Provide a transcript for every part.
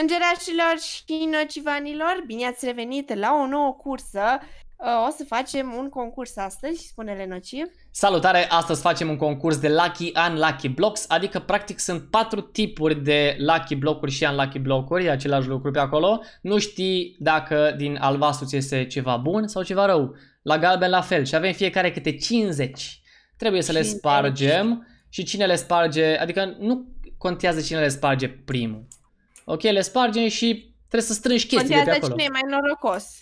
Îngerașilor și nocivanilor, bine ați revenit la o nouă cursă. Uh, o să facem un concurs astăzi, spune-le nociv. Salutare! Astăzi facem un concurs de Lucky Unlucky Blocks, adică practic sunt patru tipuri de Lucky Blocuri și Unlucky Blocuri, e același lucru pe acolo. Nu știi dacă din albastru este ceva bun sau ceva rău. La galben la fel și avem fiecare câte 50. Trebuie să 50. le spargem și cine le sparge, adică nu contează cine le sparge primul. Ok, le spargem și trebuie să strângi chestii Contează de pe acolo. cine e mai norocos.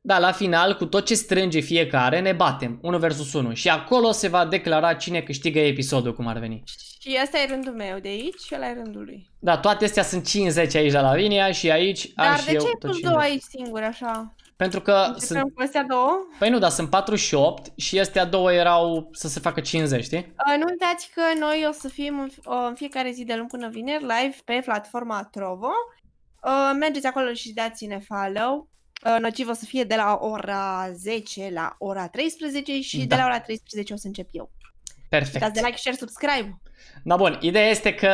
Da, la final, cu tot ce strânge fiecare, ne batem, 1 versus 1. Și acolo se va declara cine câștigă episodul, cum ar veni. Și asta e rândul meu de aici și ăla e rândul lui. Da, toate astea sunt 50 aici la Lavinia și aici Dar am de ce ai pus două aici singuri, așa? Pentru că sunt... cu astea două? Păi nu, dar sunt 48 și astea două erau să se facă 50, știi? Uh, nu uitați că noi o să fim în, uh, în fiecare zi de luni până vineri live pe platforma Trovo. Uh, mergeți acolo și dați-ne follow. Nociv o să fie de la ora 10 la ora 13 și da. de la ora 13 o să încep eu. Perfect. Dați de like, share, subscribe. Da, bun. Ideea este că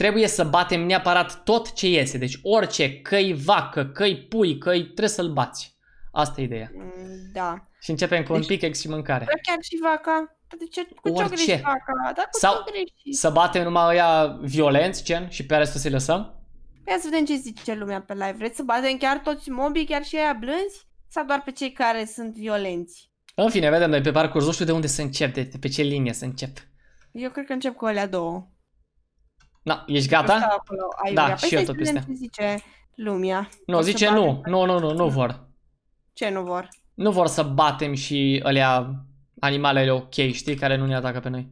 Trebuie să batem neapărat tot ce iese. Deci orice, căi vacă, căi pui, căi, trebuie să-l bați. Asta e ideea. Mm, da. Și începem cu deci, un pickex și mâncare. Chiar și vaca. ce? cu ce Orice. ce vaca? Da, cu Sau ce să batem numai ăia violenți, gen, și pe restul să-i lăsăm? Ia să vedem ce zice lumea pe live. Vreți să batem chiar toți mobii, chiar și aia blânzi? Sau doar pe cei care sunt violenți? În fine, vedem noi pe parcurs. Nu știu de unde să încep, de, de pe ce linie să încep. Eu cred că încep cu alea două. Na, ești gata? ai Da, păi și eu tot peste. ce zice lumea. Nu, zice nu, nu, nu, nu, nu vor. Ce nu vor? Nu vor să batem și alea animalele ok, știi, care nu ne atacă pe noi.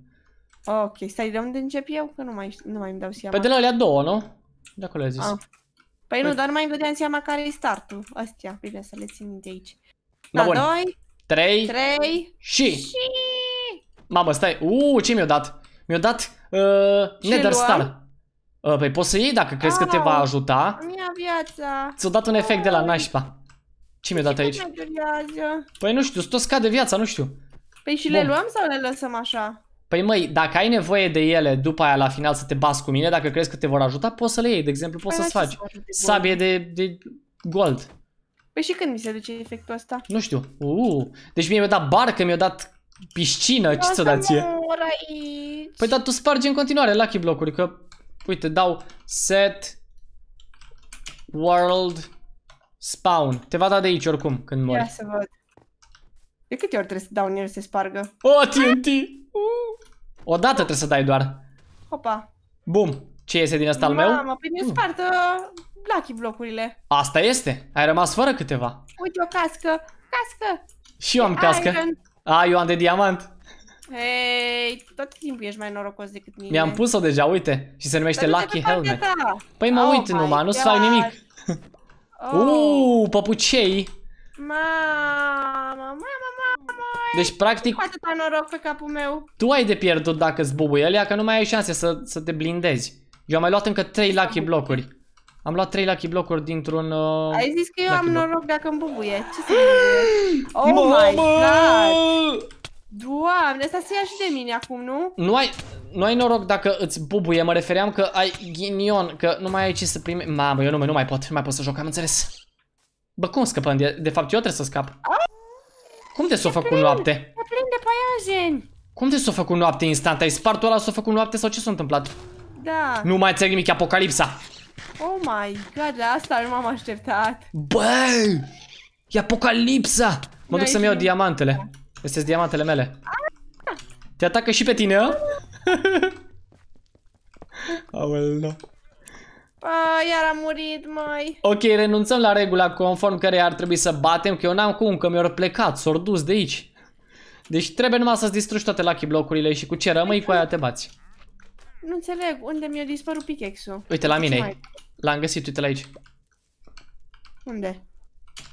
Ok, stai, de unde încep eu? Că nu mai, nu mai îmi dau seama. Pe păi de la alea două, nu? De acolo ai zis. Ah. Păi nu, păi- dar nu mai îmi dădeam seama care e startul. Astia, bine să le țin minte aici. Da, bun. 2, 3, 3 și... și... Mamă, stai. Uuu, ce mi-a dat? Mi-a dat uh, Nether Star. Uh, păi poți să iei dacă crezi că te va ajuta. Mi-a viața. Ți-a dat un efect de la nașpa. Ce mi-a dat aici? Păi nu știu, tot scade viața, nu știu. Păi și le luăm sau le lăsăm așa? Păi măi, dacă ai nevoie de ele după aia la final să te bați cu mine, dacă crezi că te vor ajuta, poți să le iei. De exemplu, poți păi să-ți faci sabie de, de gold. Păi și când mi se duce efectul ăsta? Nu știu. Uuu. Deci mie mi-a dat barcă, mi-a dat piscină. Ce ți-o dat ție? Păi dar tu spargi în continuare Lucky blocuri, că Uite, dau set world spawn. Te va da de aici oricum când mori. Ia să văd. De câte ori trebuie să dau un el să se spargă? O, oh, uh. TNT! O dată trebuie să dai doar. Hopa. Bum. Ce iese din asta al meu? Mamă, păi mi uh. Hmm. spartă Lucky blocurile. Asta este. Ai rămas fără câteva. Uite o cască. Cască. Și eu am cască. Iron. A, eu am de diamant. Hei, tot timpul ești mai norocos decât mine. Mi-am pus-o deja, uite. Și se numește Lucky Helmet. Păi mă oh uit numai, nu-ți fac nimic. Oh. Uuu, păpucei. Mama, mama, mama. Deci, practic... Nu atâta noroc pe capul meu. Tu ai de pierdut dacă zbubuie alea, că nu mai ai șanse să, să te blindezi. Eu am mai luat încă 3 lucky blocuri. Am luat 3 lucky blocuri dintr-un... Uh, ai zis că eu am noroc dacă îmi bubuie. Ce să Oh my god! Doamne, asta se ia și de mine acum, nu? Nu ai, nu ai noroc dacă îți bubuie, mă refeream că ai ghinion, că nu mai ai ce să prime... Mamă, eu nu, nu mai pot, nu mai pot să joc, am înțeles. Bă, cum scăpăm? De, de fapt, eu trebuie să scap. Cum te s-o cu noapte? Te plin de paianjeni. Cum te s-o cu noapte instant? Ai spart ăla s-o cu noapte sau ce s-a întâmplat? Da. Nu mai înțeleg nimic, apocalipsa. Oh my god, la asta nu m-am așteptat. Bă! E apocalipsa! Mă duc să-mi iau diamantele. Este diamantele mele. Te atacă și pe tine, a? Aoleu, no. A, iar am murit, mai. Ok, renunțăm la regula conform care ar trebui să batem, că eu n-am cum, că mi-au plecat, s-au dus de aici. Deci trebuie numai să-ți distrugi toate lucky blocurile și cu ce rămâi, cu aia te bați. Nu înțeleg, unde mi-a dispărut pickaxe-ul? Uite, la mine L-am găsit, uite la aici. Unde?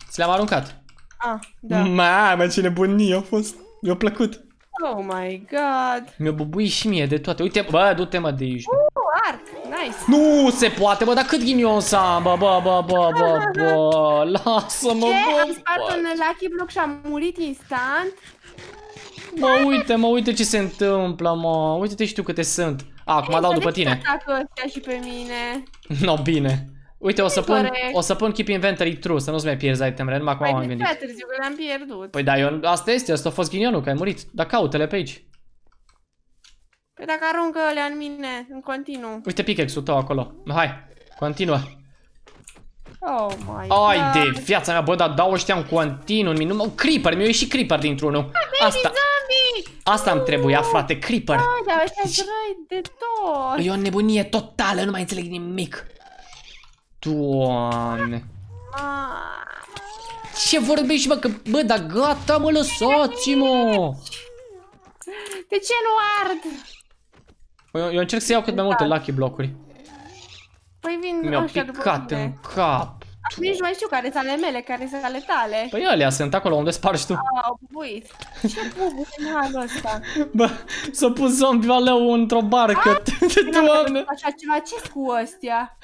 Ți l am aruncat. Ah, da. Mamă, ce nebunie a fost. Mi-a plăcut. Oh my god. Mi-a bubuit și mie de toate. Uite, bă, du-te mă de aici. Uh, arc, nice. Nu se poate, bă, dar cât ghinion să am, bă, bă, bă, bă, bă, bă. Lasă-mă, bă. Ce? Am spart un lucky block și am murit instant? Mă, uite, mă, uite ce se întâmplă, mă. Uite-te și tu câte sunt. Acum dau după tine. Ei, și pe mine. No, bine. Uite, o să, pun, o să pun keep inventory true, să nu-ți mai pierzi itemele, numai acum am gândit. că am pierdut. Păi da, eu, asta este, asta a fost ghinionul, că ai murit. Dar caută-le pe aici. Păi dacă aruncă le în mine, în continuu. Uite pickaxe-ul tău acolo. Hai, continuă. Oh my Ai God. de viața mea, bă, dar dau ăștia în continuu în minut. Creeper, mi-a ieșit creeper dintr-unul. Asta, asta îmi trebuia, frate, creeper. Da, dar ăștia de tot. E o nebunie totală, nu mai înțeleg nimic. Doamne. Ce vorbești, mă? Că, bă, dar gata, mă, lăsați-mă! De ce nu ard? Păi eu, eu încerc să iau cât mai multe da. Lucky blocuri. Păi vin Mi-au picat în cap tu. Nici nu mai știu care sunt ale mele, care sunt ale tale. Păi alea sunt acolo unde spargi tu. Ah, au, bubuit. Ce bubuit în halul ăsta? Bă, s-a pus zombie aleu într-o barcă. Ah, de Doamne. Așa ceva, ce cu ăstea?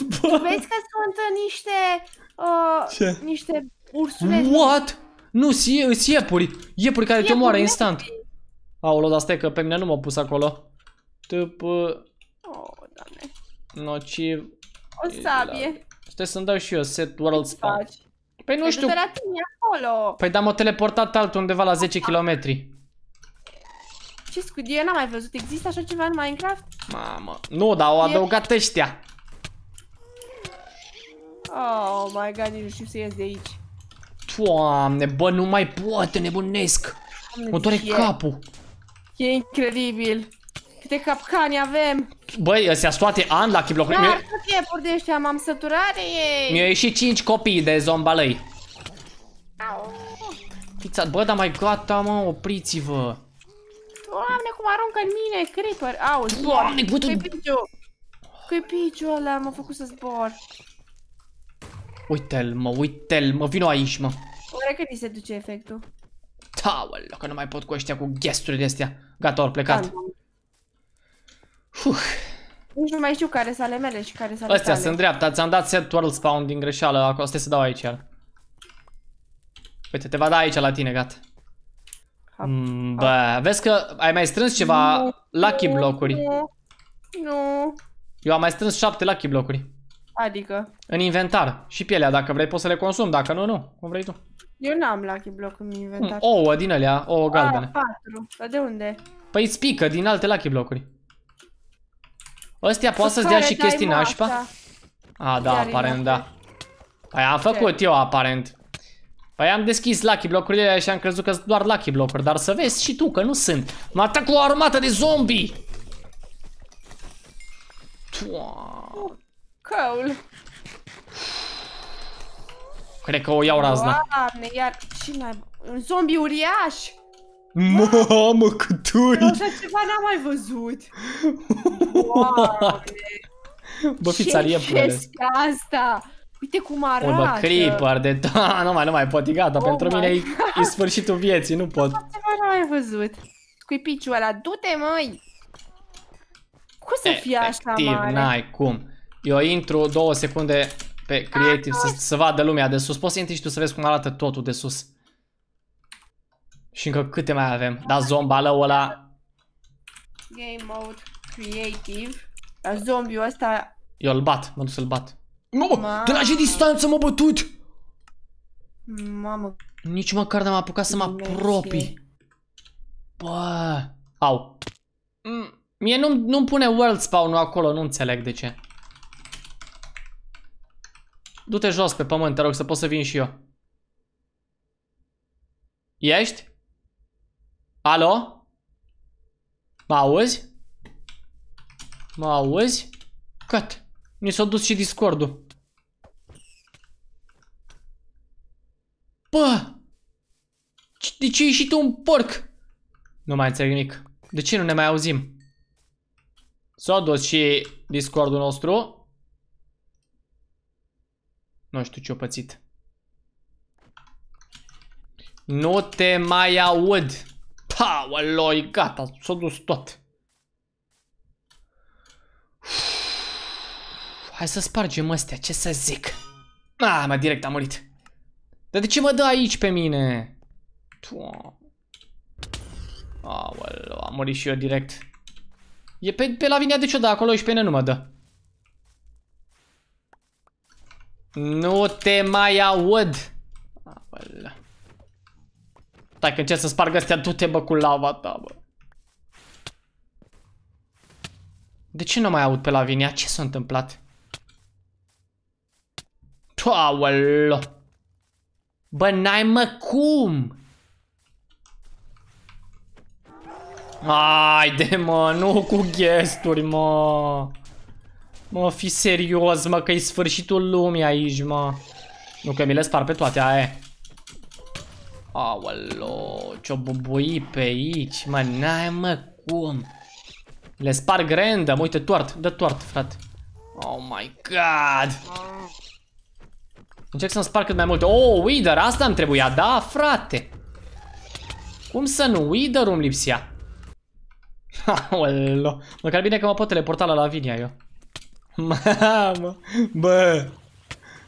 Bă. Tu vezi că sunt uh, niște... Uh, ce? Niște ursule. What? Nu, sunt iepuri. Iepuri care te moare instant. Aolo, dar stai că pe mine nu m-a pus acolo. Tip, uh, Oh, doamne. Nociv... O sabie. Trebuie să-mi dau și eu set world spawn. Păi nu știu. Păi da, m-a teleportat altundeva la 10 km. Ce scudie? N-am mai văzut. Există așa ceva în Minecraft? Mamă. Nu, dar au adăugat ăștia. Oh my god, nu știu să ies de aici. Doamne, bă, nu mai poate, nebunesc. Mă doare capul. E incredibil. Câte capcani avem! Băi, astea sunt toate ani la chiblocuri. Dar e pur de ăștia, m-am săturat de ei! Mi-au ieșit 5 copii de zombalăi. fixat bă, dar mai gata, mă, opriți-vă! Doamne, cum aruncă în mine, creeper! Au, zbor! Doamne, bă, tu... Căpiciul ăla m-a făcut să zbor. Uite-l, mă, uite-l, mă, vino aici, mă. Oare cât îi se duce efectul? Taolă, da, că nu mai pot cu ăștia, cu ghesturile astea. Gata, ori plecat. Uf. Nici nu mai știu care sunt ale mele și care sunt ale Astea sunt dreapta, ți-am dat set world spawn din greșeală, acolo să dau aici iar. Uite, te va da aici la tine, gata. Mm, bă, vezi că ai mai strâns ceva nu, lucky blocuri. Nu, nu. Eu am mai strâns șapte lucky blocuri. Adică? În inventar. Și pielea, dacă vrei poți să le consumi, dacă nu, nu. Cum vrei tu. Eu n-am lucky block în inventar. Mm, ouă din alea, ouă galbene. A, patru. Dar de unde? Păi spică, din alte lucky blocuri. Ăstea poate să-ți dea și chestii nașpa? A, da, Iar aparent, da. Păi am făcut eu, aparent. Păi am deschis Lucky blocurile și am crezut că sunt doar Lucky blocuri, dar să vezi și tu că nu sunt. Mă atac o armată de zombie! Cool. Cred că o iau razna. Doamne, iar și Un zombie uriaș! Mamă, cât ui! Așa ceva n-am mai văzut! Doamne! Bă, pizzarie bună! Ce asta? Uite cum arată! Bă, creeper de... Da, nu mai, nu mai pot, e gata, oh pentru mine e, e sfârșitul vieții, nu pot. Așa ceva n-am mai văzut! Scuipiciul ăla, du-te, măi! Cum să fie așa mare? n-ai cum. Eu intru două secunde pe creative să, vadă lumea de sus. Poți să intri și tu să vezi cum arată totul de sus. Și încă câte mai avem? Da, zombalăul ăla... Game mode, creative. zombiu ăsta... Eu îl bat, mă duc să-l bat. Nu, de la ce distanță m-a bătut? Mamă. Nici măcar n-am apucat să mă apropii. Bă. Au. Mm, mie nu-mi nu, nu -mi pune world spawn-ul acolo, nu înțeleg de ce. Du-te jos pe pământ, te rog, să pot să vin și eu. Ești? Alo? Mă auzi? Mă auzi? Cat. Mi s-a dus și Discord-ul. Bă! De ce ai ieșit un porc? Nu mai înțeleg nimic. De ce nu ne mai auzim? S-a dus și Discord-ul nostru. Nu știu ce-o pățit. Nu te mai aud. Ha, aloi, gata, s-a dus tot. Hai să spargem astea, ce să zic? Ah, mă, direct am murit. Dar de ce mă dă aici pe mine? Aoleu, am murit și eu direct. E pe, pe la vinea de ciudă acolo și pe mine nu mă dă. Nu te mai aud. Aoleu. Stai că încerc să sparg astea, du-te bă cu lava ta, bă. De ce nu mai aud pe Lavinia? Ce s-a întâmplat? Toaolo! Bă, n-ai mă cum! Haide mă, nu cu gesturi mă! Mă, fi serios mă, că e sfârșitul lumii aici mă! Nu că mi le spar pe toate, aia e. Aolo, ce-o bubui pe aici, mă, n-ai mă cum. Le sparg random, uite, toart, dă toart, frate. Oh my god. Încerc să-mi sparg cât mai multe. Oh, Wither, asta îmi trebuia, da, frate. Cum să nu, Wither îmi lipsea. Aolo, măcar bine că mă pot teleporta la Lavinia eu. Mamă, bă.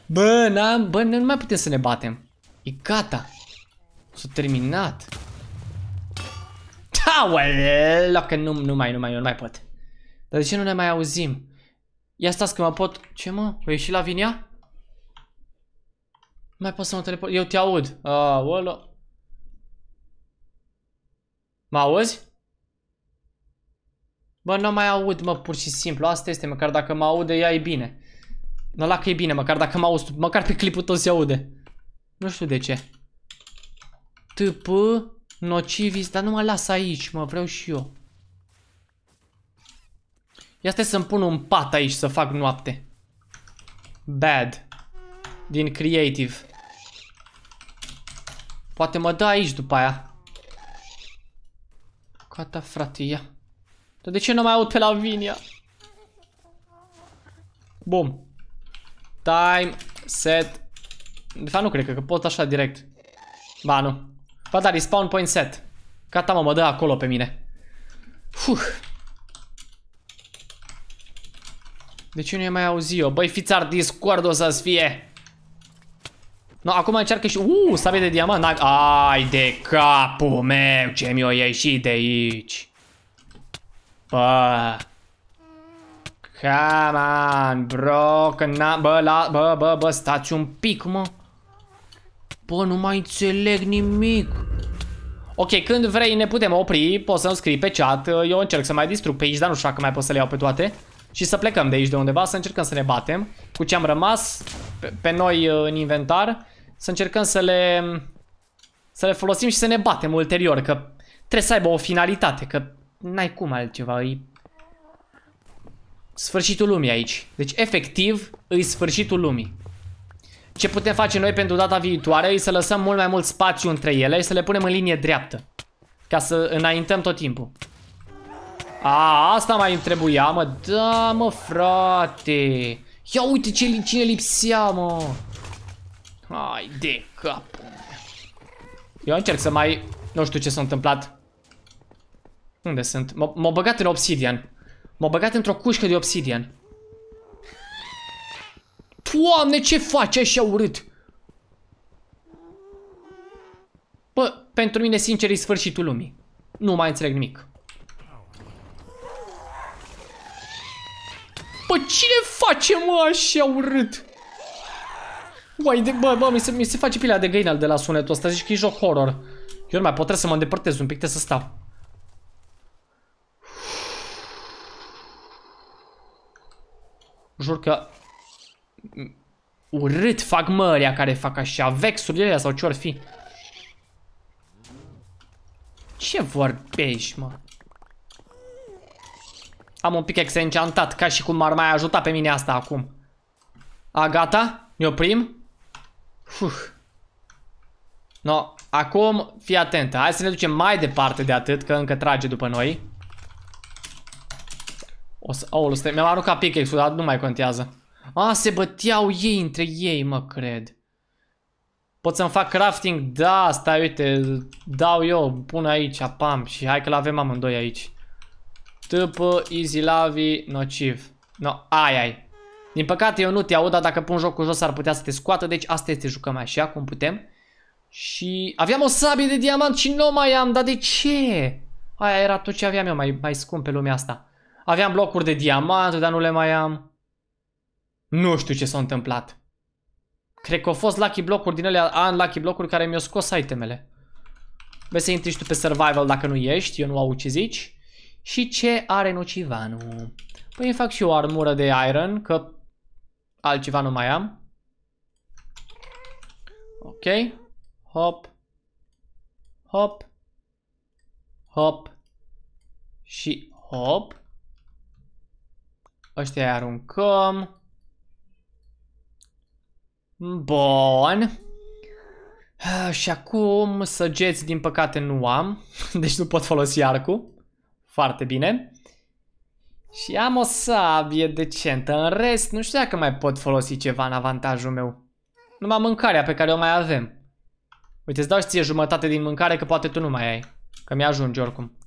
Bă, n-am, bă, nu mai putem să ne batem. E gata. S-a terminat. Towel! Că nu, nu mai, nu mai, nu mai pot. Dar de ce nu ne mai auzim? Ia stați că mă pot... Ce mă? O ieși la vinia? Nu mai pot să mă teleport. Eu te aud. Aolo. Mă auzi? Bă, nu mai aud, mă, pur și simplu. Asta este, măcar dacă mă aude, ea e bine. la că e bine, măcar dacă mă auzi, măcar pe clipul tot se aude. Nu știu de ce. TP Nocivis, dar nu mă las aici, mă, vreau și eu. Ia stai să-mi pun un pat aici să fac noapte. Bad. Din creative. Poate mă dă aici după aia. Cata frate, ia. Dar de ce nu mai aud pe vinia? Bum. Time, set. De fapt nu cred că, că pot așa direct. Ba, nu. Ba da, respawn point set. Gata mă, mă dă acolo pe mine. Fuh. De ce nu e mai auzi eu? Băi, fițar Discord o să-ți fie. No, acum încearcă și... Uuu, uh, sabie de diamant. Ai de capul meu, ce mi-o ieși de aici. Bă. Come on, bro, că n-am... Bă, la... bă, bă, bă, stați un pic, mă. Bă, nu mai înțeleg nimic. Ok, când vrei ne putem opri, poți să-mi scrii pe chat, eu încerc să mai distrug pe aici, dar nu știu că mai pot să le iau pe toate. Și să plecăm de aici de undeva, să încercăm să ne batem cu ce am rămas pe, pe noi uh, în inventar, să încercăm să le, să le folosim și să ne batem ulterior, că trebuie să aibă o finalitate, că n-ai cum altceva, e sfârșitul lumii aici. Deci, efectiv, e sfârșitul lumii. Ce putem face noi pentru data viitoare e să lăsăm mult mai mult spațiu între ele și să le punem în linie dreaptă. Ca să înaintăm tot timpul. A, asta mai îmi trebuia, mă. Da, mă, frate. Ia uite ce, cine lipsea, mă. Hai de cap. Eu încerc să mai... Nu știu ce s-a întâmplat. Unde sunt? M-au băgat în obsidian. M-au băgat într-o cușcă de obsidian. Doamne, ce face așa urât? Bă, pentru mine, sincer, e sfârșitul lumii. Nu mai înțeleg nimic. Bă, cine face, mă, așa urât? Uai, de, bă, bă, mi se, mi se face pila de găină de la sunetul ăsta, zici că e joc horror. Eu nu mai pot să mă îndepărtez un pic, trebuie să stau. Jur că urât fac mărea care fac așa, vexurile alea sau ce ar fi. Ce vorbești, mă? Am un pic exencantat, ca și cum m-ar mai ajuta pe mine asta acum. A, gata? Ne oprim? Uf. No, acum fii atentă. Hai să ne ducem mai departe de atât, că încă trage după noi. O să... Oh, mi-am aruncat pickaxe-ul, dar nu mai contează. A, se băteau ei între ei, mă cred. Pot să-mi fac crafting? Da, stai, uite, dau eu, pun aici, apam, și hai că-l avem amândoi aici. Tâpă, easy lavi, nociv. No, ai, ai. Din păcate eu nu te aud, dar dacă pun jocul jos ar putea să te scoată, deci asta este, jucăm așa cum putem. Și aveam o sabie de diamant și nu mai am, dar de ce? Aia era tot ce aveam eu mai, mai scump pe lumea asta. Aveam blocuri de diamant, dar nu le mai am. Nu știu ce s-a întâmplat. Cred că au fost lucky block din alea, an lucky blocuri care mi-au scos itemele. Vezi să intri și tu pe survival dacă nu ești, eu nu au ce zici. Și ce are nocivanul? Păi îmi fac și o armură de iron, că altceva nu mai am. Ok. Hop. Hop. Hop. Și hop. Ăștia aruncăm. Bun. Ah, și acum săgeți, din păcate, nu am. Deci nu pot folosi arcul. Foarte bine. Și am o sabie decentă. În rest, nu știu dacă mai pot folosi ceva în avantajul meu. Numai mâncarea pe care o mai avem. Uite, îți dau și ție jumătate din mâncare, că poate tu nu mai ai. Că mi-ajunge oricum.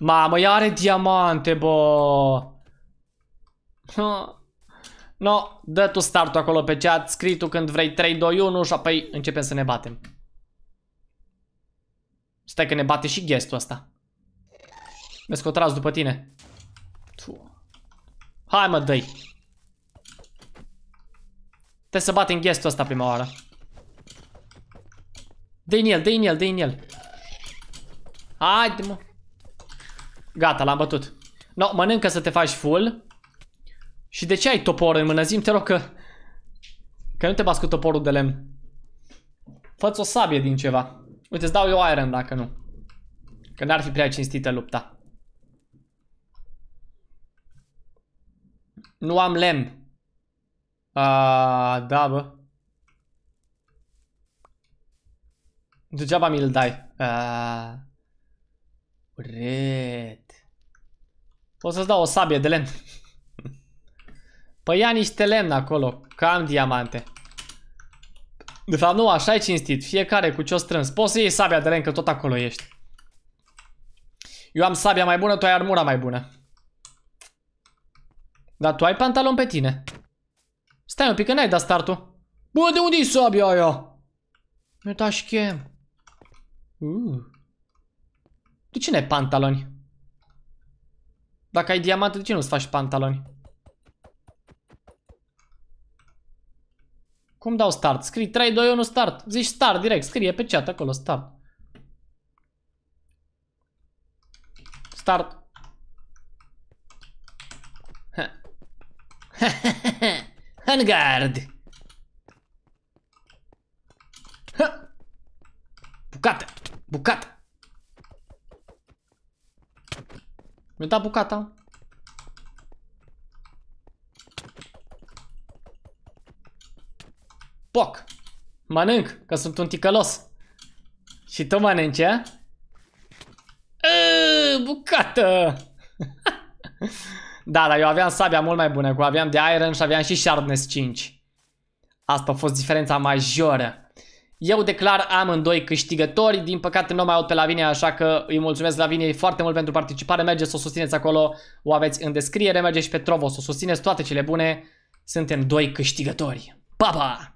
Mamă, ea are diamante, bă! No, dă tu startul acolo pe chat, scrii tu când vrei 3, 2, 1 și apoi începem să ne batem. Stai că ne bate și gestul ăsta. Vezi că după tine. Hai mă, dă -i. Trebuie să batem gestul ăsta prima oară. dă i el, dă i el, dă i el. Haide mă. Gata, l-am bătut. No, mănâncă să te faci full. Și de ce ai topor în mână? Zim, te rog că... Că nu te bați cu toporul de lemn. fă o sabie din ceva. Uite, îți dau eu iron dacă nu. Că n-ar fi prea cinstită lupta. Nu am lemn. A, da, bă. Degeaba mi-l dai. A, red. Poți să-ți dau o sabie de lemn. Păi ia niște lemn acolo, că am diamante. De fapt nu, așa e cinstit, fiecare cu ce-o strâns. Poți să iei sabia de lemn, că tot acolo ești. Eu am sabia mai bună, tu ai armura mai bună. Dar tu ai pantalon pe tine. Stai un pic, că n-ai dat startul. Bă, de unde-i sabia aia? chem. Uh. De ce n-ai pantaloni? Dacă ai diamante, de ce nu-ți faci pantaloni? Cum dau start? Scrii 3, 2, 1, start. Zici start direct. Scrie pe chat acolo start. Start. Hangard. Bucată. Bucată. Mi-a dat bucata. Poc! Mănânc, că sunt un ticălos. Și tu mănânci, a? E, ă, bucată! da, dar eu aveam sabia mult mai bună, cu aveam de Iron și aveam și Sharpness 5. Asta a fost diferența majoră. Eu declar amândoi câștigători, din păcate nu mai aud pe Lavinia, așa că îi mulțumesc Lavinia foarte mult pentru participare, mergeți să o susțineți acolo, o aveți în descriere, mergeți și pe Trovo să o susțineți, toate cele bune, suntem doi câștigători. Pa, pa!